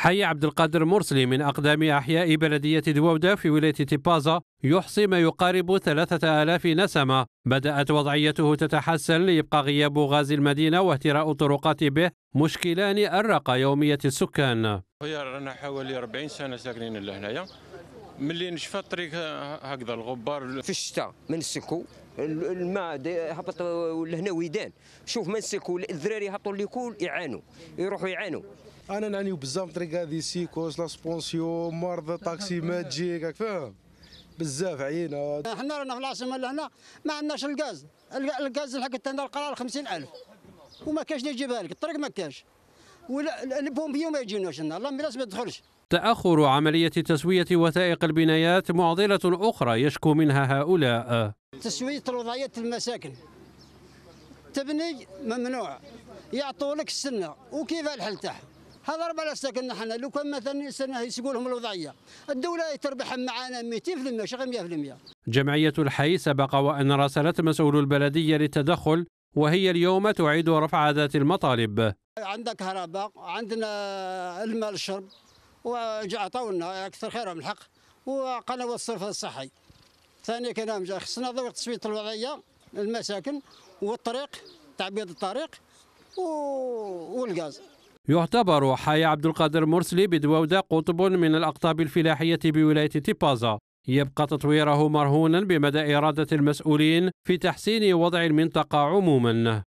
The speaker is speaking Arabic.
حي عبد القادر مرسلي من أقدام أحياء بلدية دوودة في ولاية تيبازا يحصي ما يقارب ثلاثة آلاف نسمة بدأت وضعيته تتحسن ليبقى غياب غاز المدينة واهتراء الطرقات به مشكلان أرق يومية السكان هي رانا حوالي 40 سنة ساكنين لهنايا ملي نشفى الطريق هكذا الغبار في الشتاء من السكو الماء هبط لهنا ويدان شوف نسكوا الذراري هبطوا ليكول يعانوا يروحوا يعانوا انا نعانيو بزاف من طريق هذه سيكوس سبونسيون مرض طاكسي ما تجيك فاهم بزاف عينا حنا رانا في العاصمه لهنا ما عندناش الغاز الغاز حق تاعنا القرار 50000 وما كاش اللي يجيبها لك الطريق ما كاش ولا البومبيو ما يجيناش لا الله ما تدخلش تأخر عملية تسوية وثائق البنايات معضلة أخرى يشكو منها هؤلاء تسوية الوضعية المساكن تبني ممنوع يعطوا لك السنة وكيف الحل تاعها هذا ربع ساكن نحن لو كان مثلا سنه يسقوا لهم الوضعيه الدوله تربح معنا 200% شغل 100% جمعيه الحي سبق وان راسلت مسؤول البلديه للتدخل وهي اليوم تعيد رفع ذات المطالب عندنا كهرباء عندنا الماء للشرب وعطونا اكثر خير من الحق وقنوات الصرف الصحي ثاني كلام خصنا ضرورة تصويت الوضعية المساكن والطريق تعبيد الطريق والغاز يعتبر حي عبد القادر مرسلي بدواودة قطب من الأقطاب الفلاحية بولاية تيبازا يبقى تطويره مرهونا بمدى إرادة المسؤولين في تحسين وضع المنطقة عموما